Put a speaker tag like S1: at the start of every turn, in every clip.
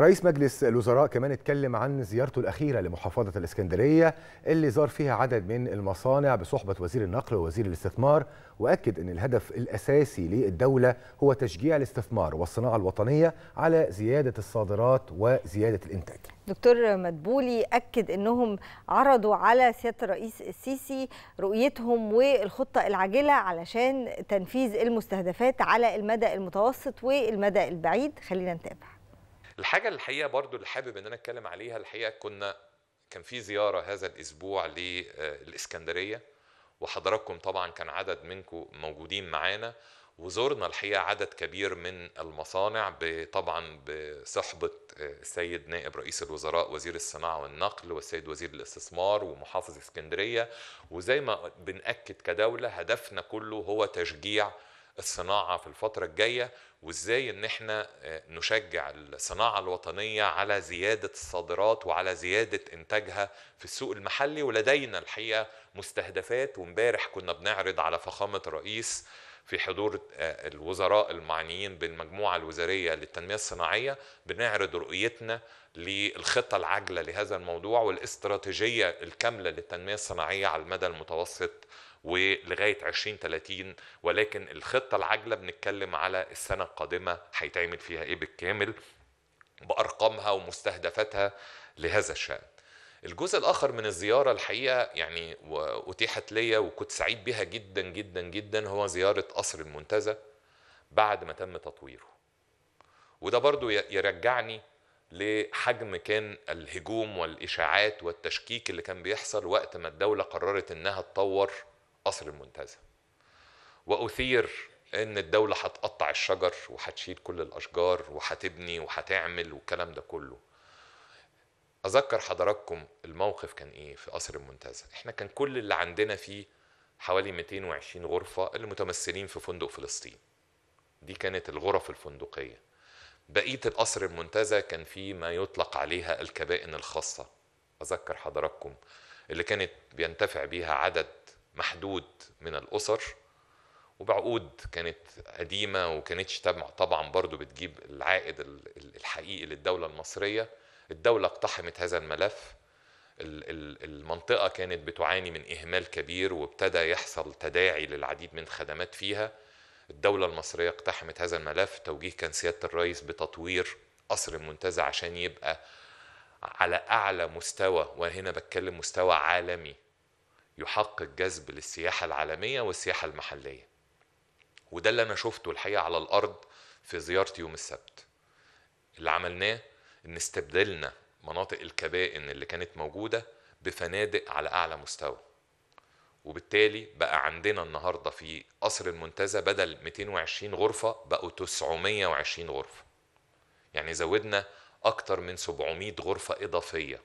S1: رئيس مجلس الوزراء كمان اتكلم عن زيارته الأخيرة لمحافظة الإسكندرية اللي زار فيها عدد من المصانع بصحبة وزير النقل ووزير الاستثمار وأكد أن الهدف الأساسي للدولة هو تشجيع الاستثمار والصناعة الوطنية على زيادة الصادرات وزيادة الإنتاج دكتور مدبولي أكد أنهم عرضوا على سيادة الرئيس السيسي رؤيتهم والخطة العاجلة علشان تنفيذ المستهدفات على المدى المتوسط والمدى البعيد خلينا نتابع الحاجه الحقيقه برضو اللي حابب ان انا اتكلم عليها الحقيقه كنا كان في زياره هذا الاسبوع للاسكندريه آه، وحضراتكم طبعا كان عدد منكم موجودين معانا وزرنا الحقيقه عدد كبير من المصانع طبعا بصحبه آه، السيد نائب رئيس الوزراء وزير الصناعه والنقل والسيد وزير الاستثمار ومحافظ اسكندريه وزي ما بناكد كدوله هدفنا كله هو تشجيع الصناعه في الفتره الجايه وازاي ان احنا آه، نشجع الصناعه الوطنيه على زياده الصادرات وعلى زياده انتاجها في السوق المحلي ولدينا الحقيقه مستهدفات وامبارح كنا بنعرض على فخامه الرئيس في حضور آه، الوزراء المعنيين بالمجموعة الوزارية للتنمية الصناعية بنعرض رؤيتنا للخطة العاجلة لهذا الموضوع والاستراتيجية الكاملة للتنمية الصناعية على المدى المتوسط ولغاية 2030 ولكن الخطة العاجلة بنتكلم على السنة القادمة هيتعمل فيها ايه بالكامل بأرقامها ومستهدفاتها لهذا الشأن الجزء الاخر من الزياره الحقيقه يعني اتيحت ليا وكنت سعيد بها جدا جدا جدا هو زياره قصر المنتزه بعد ما تم تطويره وده برضو يرجعني لحجم كان الهجوم والاشاعات والتشكيك اللي كان بيحصل وقت ما الدوله قررت انها تطور قصر المنتزه واثير ان الدوله هتقطع الشجر وهتشيل كل الاشجار وهتبني وهتعمل والكلام ده كله اذكر حضراتكم الموقف كان ايه في قصر المنتزه احنا كان كل اللي عندنا فيه حوالي 220 غرفه اللي متمثلين في فندق فلسطين دي كانت الغرف الفندقيه بقيه القصر المنتزه كان فيه ما يطلق عليها الكبائن الخاصه اذكر حضراتكم اللي كانت بينتفع بيها عدد محدود من الاسر وبعقود كانت قديمه وكانتش طبعا برضو بتجيب العائد الحقيقي للدوله المصريه الدولة اقتحمت هذا الملف المنطقة كانت بتعاني من إهمال كبير وابتدى يحصل تداعي للعديد من الخدمات فيها الدولة المصرية اقتحمت هذا الملف توجيه كان سيادة الرئيس بتطوير قصر المنتزه عشان يبقى على أعلى مستوى وهنا بتكلم مستوى عالمي يحقق جذب للسياحة العالمية والسياحة المحلية وده اللي أنا شفته الحقيقة على الأرض في زيارتي يوم السبت اللي عملناه ان استبدلنا مناطق الكبائن اللي كانت موجوده بفنادق على اعلى مستوى وبالتالي بقى عندنا النهارده في قصر المنتزه بدل 220 غرفه بقوا 920 غرفه يعني زودنا اكتر من 700 غرفه اضافيه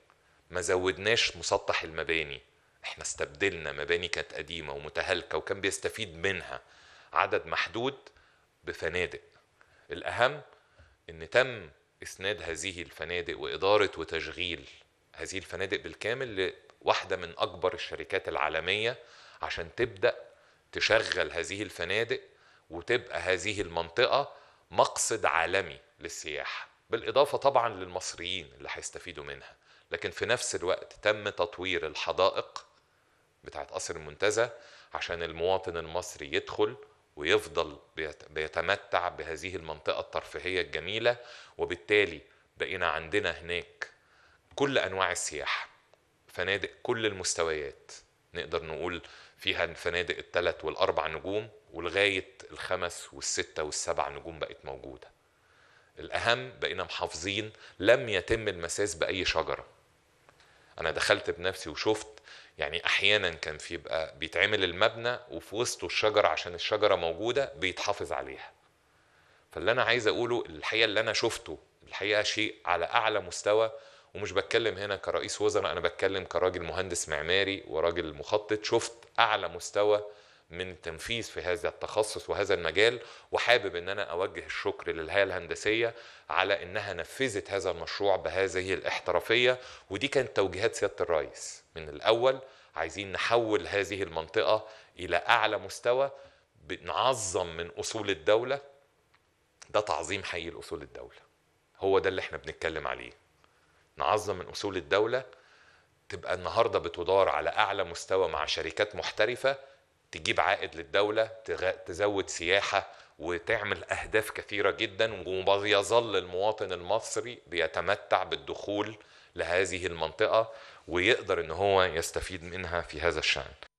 S1: ما زودناش مسطح المباني احنا استبدلنا مباني كانت قديمه ومتهالكه وكان بيستفيد منها عدد محدود بفنادق الاهم ان تم إسناد هذه الفنادق وإدارة وتشغيل هذه الفنادق بالكامل لواحدة من أكبر الشركات العالمية عشان تبدأ تشغل هذه الفنادق وتبقى هذه المنطقة مقصد عالمي للسياحة بالإضافة طبعا للمصريين اللي هيستفيدوا منها لكن في نفس الوقت تم تطوير الحدائق بتاعت قصر المنتزه عشان المواطن المصري يدخل ويفضل بيتمتع بهذه المنطقة الترفيهية الجميلة وبالتالي بقينا عندنا هناك كل أنواع السياحة فنادق كل المستويات نقدر نقول فيها فنادق الثلاث والأربع نجوم ولغاية الخمس والستة والسبع نجوم بقت موجودة الأهم بقينا محافظين لم يتم المساس بأي شجرة أنا دخلت بنفسي وشفت يعني احيانا كان في بقى بيتعمل المبنى وفي وسطه الشجره عشان الشجره موجوده بيتحافظ عليها فاللي انا عايز اقوله الحقيقه اللي انا شفته الحقيقه شيء على اعلى مستوى ومش بتكلم هنا كرئيس وزراء انا بتكلم كراجل مهندس معماري وراجل مخطط شفت اعلى مستوى من التنفيذ في هذا التخصص وهذا المجال وحابب ان انا اوجه الشكر للهيئه الهندسيه على انها نفذت هذا المشروع بهذه الاحترافيه ودي كانت توجيهات سياده الرئيس من الاول عايزين نحول هذه المنطقه الى اعلى مستوى نعظم من اصول الدوله ده تعظيم حقيقي لاصول الدوله هو ده اللي احنا بنتكلم عليه نعظم من اصول الدوله تبقى النهارده بتدار على اعلى مستوى مع شركات محترفه تجيب عائد للدولة تزود سياحة وتعمل أهداف كثيرة جدا وبيظل يظل المواطن المصري بيتمتع بالدخول لهذه المنطقة ويقدر ان هو يستفيد منها في هذا الشأن